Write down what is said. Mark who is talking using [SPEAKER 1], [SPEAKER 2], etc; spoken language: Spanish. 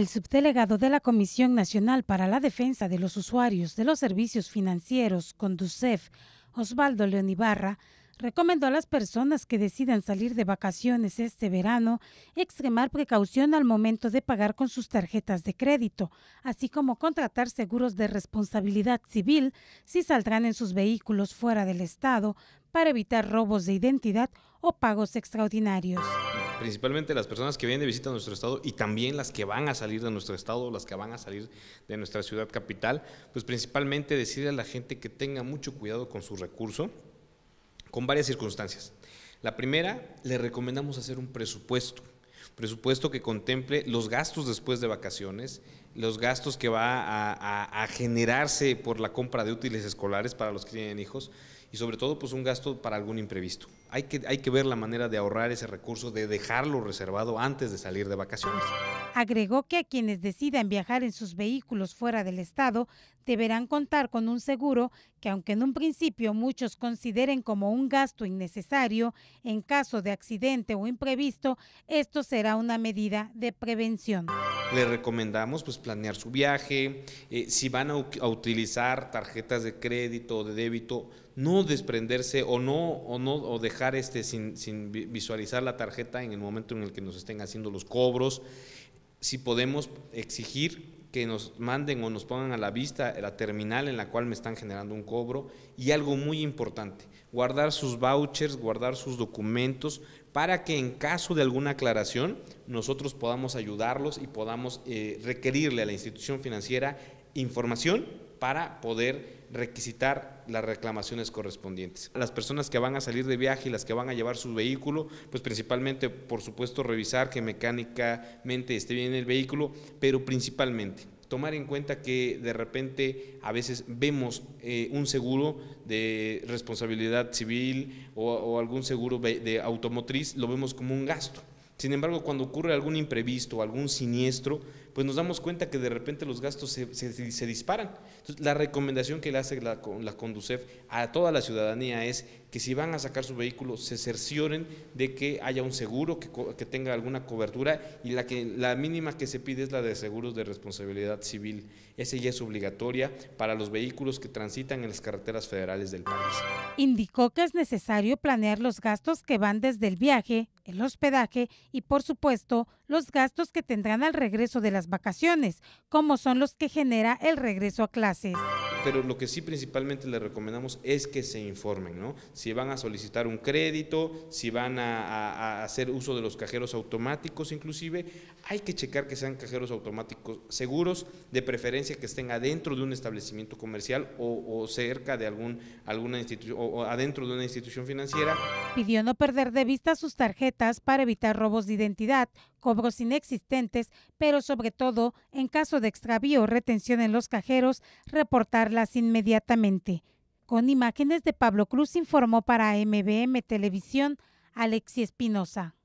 [SPEAKER 1] El subdelegado de la Comisión Nacional para la Defensa de los Usuarios de los Servicios Financieros, Conducef, Osvaldo León recomendó a las personas que decidan salir de vacaciones este verano extremar precaución al momento de pagar con sus tarjetas de crédito, así como contratar seguros de responsabilidad civil si saldrán en sus vehículos fuera del Estado para evitar robos de identidad o pagos extraordinarios
[SPEAKER 2] principalmente las personas que vienen de visita a nuestro estado y también las que van a salir de nuestro estado, las que van a salir de nuestra ciudad capital, pues principalmente decirle a la gente que tenga mucho cuidado con su recurso, con varias circunstancias. La primera, le recomendamos hacer un presupuesto presupuesto que contemple los gastos después de vacaciones, los gastos que va a, generarse por la compra de útiles escolares para los que tienen hijos y sobre todo pues un gasto para algún imprevisto. Hay que, hay que ver la manera de ahorrar ese recurso, de dejarlo reservado antes de salir de vacaciones.
[SPEAKER 1] Agregó que a quienes decidan viajar en sus vehículos fuera del estado deberán contar con un seguro que aunque en un principio muchos consideren como un gasto innecesario, en caso de accidente o imprevisto, esto será una medida de prevención.
[SPEAKER 2] Le recomendamos pues planear su viaje, eh, si van a, utilizar tarjetas de crédito o de débito, no desprenderse o no o no dejar este sin, sin visualizar la tarjeta en el momento en el que nos estén haciendo los cobros si podemos exigir que nos manden o nos pongan a la vista la terminal en la cual me están generando un cobro y algo muy importante, guardar sus vouchers, guardar sus documentos para que en caso de alguna aclaración nosotros podamos ayudarlos y podamos eh, requerirle a la institución financiera información para poder requisitar las reclamaciones correspondientes. Las personas que van a salir de viaje y las que van a llevar su vehículo, pues principalmente, por supuesto, revisar que mecánicamente esté bien el vehículo, pero principalmente tomar en cuenta que de repente a veces vemos eh, un seguro de responsabilidad civil o algún seguro de automotriz, lo vemos como un gasto. Sin embargo, cuando ocurre algún imprevisto, algún siniestro, pues nos damos cuenta que de repente los gastos se, disparan. la recomendación que le hace la, la Conducef a toda la ciudadanía es que si van a sacar su vehículo, se cercioren de que haya un seguro que, tenga alguna cobertura y la, la mínima que se pide es la de seguros de responsabilidad civil. Esa ya es obligatoria para los vehículos que transitan en las carreteras federales del país.
[SPEAKER 1] Indicó que es necesario planear los gastos que van desde el viaje el hospedaje y por supuesto los gastos que tendrán al regreso de las vacaciones, como son los que genera el regreso a clases
[SPEAKER 2] pero lo que sí principalmente les recomendamos es que se informen, ¿no? Si van a solicitar un crédito, si van a, hacer uso de los cajeros automáticos inclusive, hay que checar que sean cajeros automáticos seguros, de preferencia que estén adentro de un establecimiento comercial o, cerca de algún, alguna institución o, adentro de una institución financiera.
[SPEAKER 1] Pidió no perder de vista sus tarjetas para evitar robos de identidad, cobros inexistentes, pero sobre todo, en caso de extravío o retención en los cajeros, reportar las inmediatamente. Con imágenes de Pablo Cruz informó para MBM Televisión Alexi Espinosa.